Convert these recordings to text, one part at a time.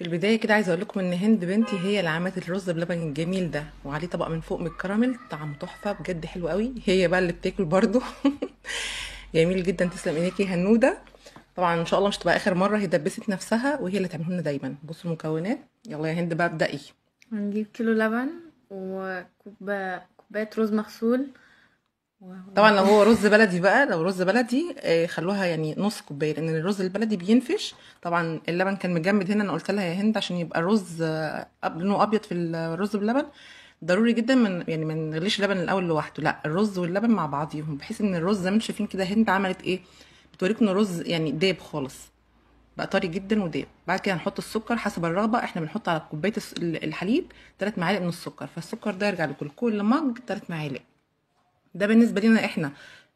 في البداية كده عايزة اقول لكم إن هند بنتي هي اللي عملت الرز بلبن الجميل ده وعليه طبق من فوق من الكراميل طعم تحفة بجد حلو قوي هي بقى اللي بتاكل برضو جميل جدا تسلم ايديكي هنودة طبعا إن شاء الله مش تبقى آخر مرة هي دبست نفسها وهي اللي تعمله لنا دايما بصوا المكونات يلا يا هند بقى ابدئي هنجيب كيلو لبن وكوباية رز مغسول طبعا لو هو رز بلدي بقى لو رز بلدي آه، خلوها يعني نص كوبايه لان الرز البلدي بينفش طبعا اللبن كان متجمد هنا انا قلت لها يا هند عشان يبقى الرز آه، لونه ابيض في الرز باللبن ضروري جدا من يعني ما نغليش اللبن الاول لوحده لا الرز واللبن مع بعضيهم بحيث ان الرز زي ما انتم شايفين كده هند عملت ايه بتوريكم ان الرز يعني داب خالص بقى طري جدا وداب بعد كده هنحط السكر حسب الرغبه احنا بنحط على كوبايه الحليب ثلاث معالق من السكر فالسكر ده يرجع لكل كل مج ثلاث معالق ده بالنسبه لينا احنا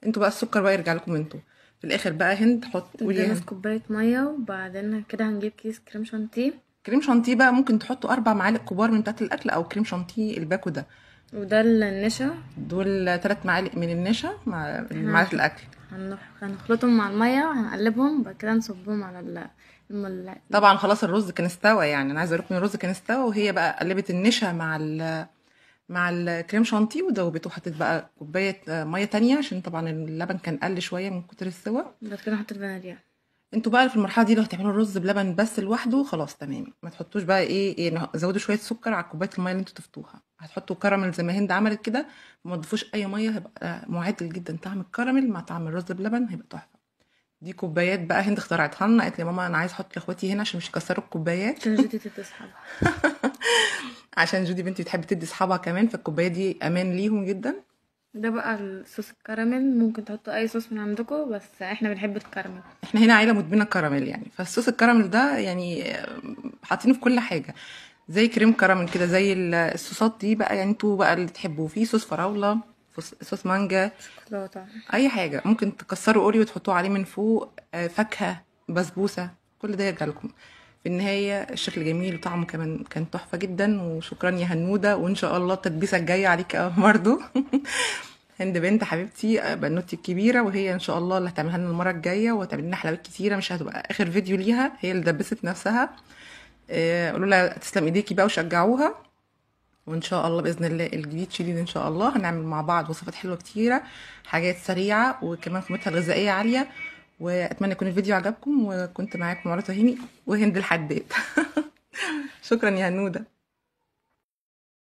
انتوا بقى السكر بقى يرجع لكم انتوا في الاخر بقى هند حط قولي كوبايه ميه وبعدين كده هنجيب كيس كريم شانتيه كريم شانتيه بقى ممكن تحطوا اربع معالق كبار من بتاعه الاكل او كريم شانتيه الباكو ده وده النشا دول ثلاث معالق من النشا مع معالق الاكل هنخلطهم مع الميه وهنقلبهم وبعد كده نصبهم على ال... طبعا خلاص الرز كان استوى يعني انا عايزه اقول لكم الرز كان استوى وهي بقى قلبت النشا مع ال... مع الكريم شانتي وذوبته وحطيت بقى كوبايه آه، ميه تانية عشان طبعا اللبن كان قل شويه من كتر السوا بس كده حطيت فانيليا انتوا بقى في المرحله دي لو هتعملوا الرز بلبن بس لوحده خلاص تمام ما تحطوش بقى ايه, إيه زودوا شويه سكر على كوبايه الميه اللي انتوا تفتوها هتحطوا كراميل زي ما هند عملت كده ما تضيفوش اي ميه هيبقى معادل جدا طعم الكراميل مع طعم الرز بلبن هيبقى تحفه دي كوبايات بقى هند اخترعتها لنا قالت لي ماما انا عايز احط لاخواتي هنا عشان مش يكسروا الكوبايات عشان جدتي تسحب عشان جودي بنتي بتحب تدي اصحابها كمان فالكوبايه دي امان ليهم جدا ده بقى الصوص الكراميل ممكن تحطوا اي صوص من عندكم بس احنا بنحب الكراميل احنا هنا عيله مدمنه كراميل يعني فالصوص الكراميل ده يعني آه، حاطينه في كل حاجه زي كريم كراميل كده زي الصوصات دي بقى يعني انتوا بقى اللي تحبوه في صوص فراوله صوص مانجا شوكولاته اي حاجه ممكن تكسروا اوريو وتحطوه عليه من فوق آه، فاكهه بسبوسه كل ده يرجع لكم في النهاية الشكل جميل وطعمه كمان كان تحفة جدا وشكرا يا هنودة وإن شاء الله التدبيسة الجاية عليك برضو هند بنت حبيبتي بنوتي الكبيرة وهي إن شاء الله اللي هتعملها لنا المرة الجاية وهتعمل لنا حلويات كتيرة مش هتبقى آخر فيديو ليها هي اللي دبست نفسها آه، قولوا لها تسلم ايديكي بقى وشجعوها وان شاء الله باذن الله الجديد شديد ان شاء الله هنعمل مع بعض وصفات حلوه كتيره حاجات سريعه وكمان قيمتها الغذائيه عاليه واتمنى يكون الفيديو عجبكم وكنت معاكم مرات هيمي وهند الحداد شكرا يا هنوده